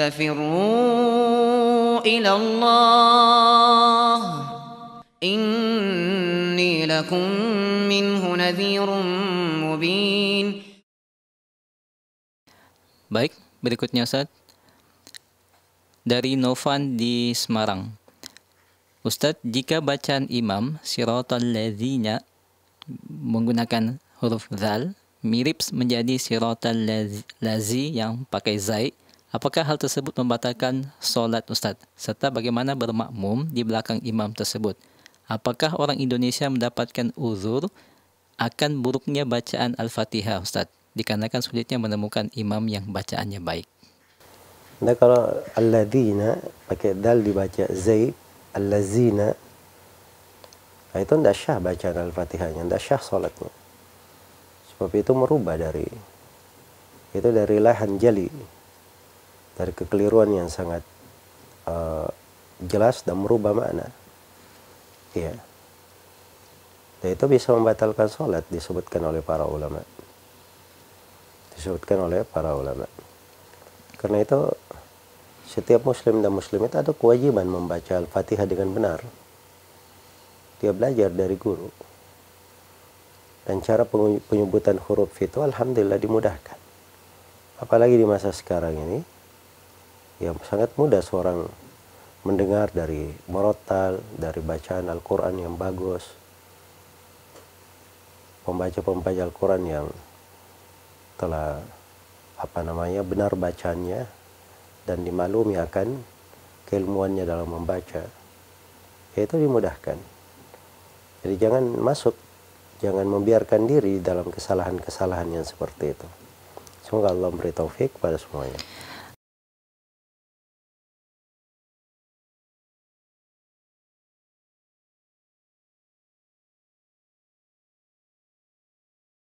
ففروا إلى الله إني لكم منه نذير مبين Baik, berikutnya Ustaz. Dari Novan di Semarang. Ustadz, jika bacaan imam sirotal ladzina menggunakan huruf zal mirip menjadi sirotal lazi yang pakai zai Apakah hal tersebut membatalkan sholat, Ustaz? Serta bagaimana bermakmum di belakang imam tersebut? Apakah orang Indonesia mendapatkan uzur akan buruknya bacaan Al-Fatihah Ustaz? Dikarenakan sulitnya menemukan imam yang bacaannya baik. Nah kalau alladzina pakai dal dibaca zai allazina nah, itu tidak syah bacaan Al-Fatihahnya, tidak syah sholatnya. Sebab itu merubah dari itu dari lahan jali dari kekeliruan yang sangat uh, jelas dan merubah makna ya dan itu bisa membatalkan sholat disebutkan oleh para ulama disebutkan oleh para ulama karena itu setiap muslim dan muslimat ada kewajiban membaca al-fatihah dengan benar dia belajar dari guru dan cara penyebutan huruf itu alhamdulillah dimudahkan apalagi di masa sekarang ini yang sangat mudah seorang mendengar dari morotal, dari bacaan Al-Quran yang bagus, pembaca-pembaca Al-Quran yang telah apa namanya benar bacanya dan dimaklumi akan keilmuannya dalam membaca yaitu dimudahkan jadi jangan masuk jangan membiarkan diri dalam kesalahan-kesalahan yang seperti itu semoga Allah memberi taufik pada semuanya